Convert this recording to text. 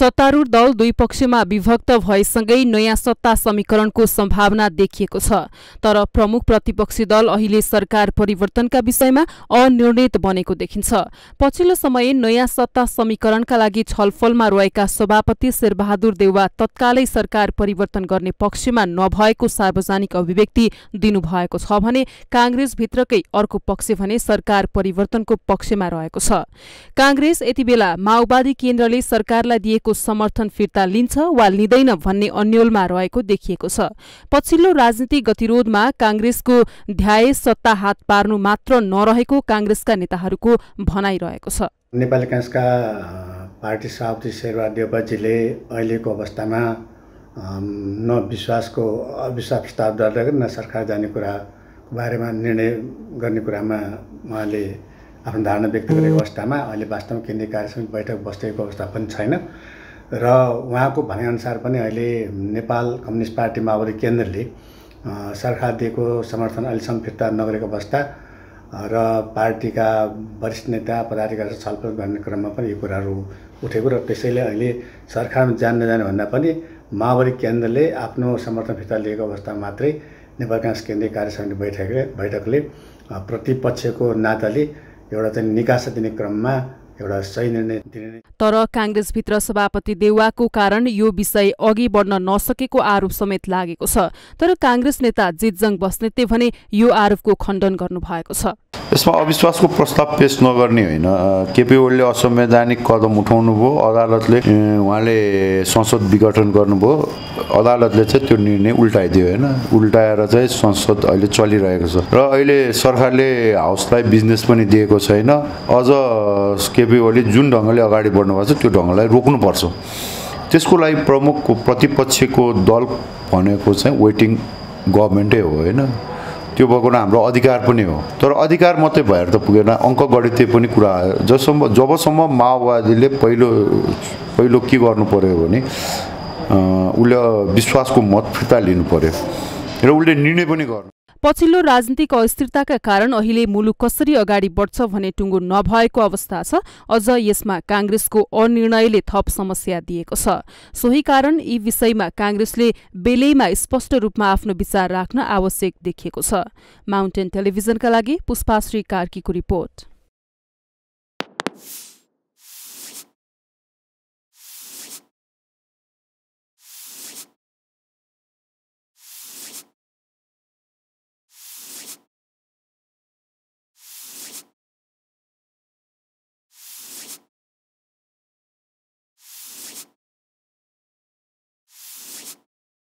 सत्तारूढ़ दल दुई पक्षमा विभक्त भएसँगै नयाँ सत्ता समीकरणको सम्भावना देखिएको छ तर प्रमुख प्रतिपक्षी दल अहिले सरकार परिवर्तनका विषयमा अनिर्णित बनेको देखिन्छ पछिल्लो समय नयाँ सत्ता समीकरणका लागि छलफलमा रहेका सभापति शेरबहादुर देउवा तत्कालै सरकार परिवर्तन गर्ने पक्षमा नभएको सार्वजनिक अभिव्यक्ति दिनुभएको छ भने काङ्ग्रेसभित्रकै अर्को पक्ष भने सरकार परिवर्तनको पक्षमा रहेको छ काङ्ग्रेस यतिबेला माओवादी केन्द्रले सरकारलाई दिएको समर्थन फिर्ता लिन्छ वा लिँदैन भन्ने अन्यलमा रहेको देखिएको छ पछिल्लो राजनीतिक गतिरोधमा काङ्ग्रेसको ध्याय सत्ता हात पार्नु मात्र नरहेको काङ्ग्रेसका नेताहरूको भनाइरहेको छ नेपाली काङ्ग्रेसका पार्टी सभापति शेरबहादुर देवजीले अहिलेको अवस्थामा न विश्वासको अविश्वास प्रस्ताव दर्ता गरी न सरकार जाने कुराको बारेमा निर्णय गर्ने कुरामा उहाँले आफ्नो धारणा व्यक्त गरेको अवस्थामा अहिले वास्तवमा केन्द्रीय कार्यसमिति बैठक बसेको अवस्था पनि छैन र उहाँको भनाइअनुसार पनि अहिले नेपाल कम्युनिस्ट पार्टी माओवादी केन्द्रले सरकार दिएको समर्थन अहिलेसम्म फिर्ता नगरेको अवस्था र पार्टीका वरिष्ठ नेता पदाधिकारीसँग छलफल गर्ने क्रममा पनि यो कुराहरू उठेको र त्यसैले अहिले सरकारमा जान नजाने भन्दा पनि माओवादी केन्द्रले आफ्नो समर्थन फिर्ता लिएको अवस्था मात्रै नेपाल काङ्ग्रेस केन्द्रीय कार्य समिति बैठकले बैठकले प्रतिपक्षको नाताले एउटा चाहिँ निकासा दिने क्रममा एउटा सही निर्णय दिने तर काङ्ग्रेसभित्र सभापति देउवाको कारण यो विषय अघि बढ्न नसकेको आरोप समेत लागेको छ तर काङ्ग्रेस नेता जितजङ बस्नेतले भने यो आरोपको खण्डन गर्नुभएको छ यसमा अविश्वासको प्रस्ताव पेस नगर्ने होइन केपी ओलीले असंवैधानिक कदम उठाउनु उठाउनुभयो अदालतले उहाँले संसद विघटन गर्नुभयो अदालतले चाहिँ त्यो निर्णय उल्टाइदियो होइन उल्टाएर चाहिँ संसद अहिले चलिरहेको छ र अहिले सरकारले हाउसलाई बिजनेस पनि दिएको छैन अझ केपी ओली जुन ढङ्गले अगाडि बढ्नुभएको छ त्यो ढङ्गलाई रोक्नुपर्छ त्यसको लागि प्रमुख प्रतिपक्षको दल भनेको चाहिँ वेटिङ गभर्मेन्टै हो होइन त्यो भएको हाम्रो अधिकार पनि हो तर अधिकार मात्रै भएर त पुगेन गणितीय पनि कुरा आयो जसम्म जबसम्म माओवादीले पहिलो पहिलो के गर्नु पऱ्यो भने उसले विश्वासको मत फिर्ता लिनु पऱ्यो र उसले निर्णय पनि गर्नु पछिल्लो राजनीतिक अस्थिरताका कारण अहिले मुलुक कसरी अगाडि बढ्छ भने टुङ्गो नभएको अवस्था छ अझ यसमा काङ्ग्रेसको अनिर्णयले थप समस्या दिएको छ सोही कारण यी विषयमा काङ्ग्रेसले बेलैमा स्पष्ट रूपमा आफ्नो विचार राख्न आवश्यक देखिएको छ माउन्टेन टेलिभिजनका लागि पुष्पाश्री कार्कीको रिपोर्ट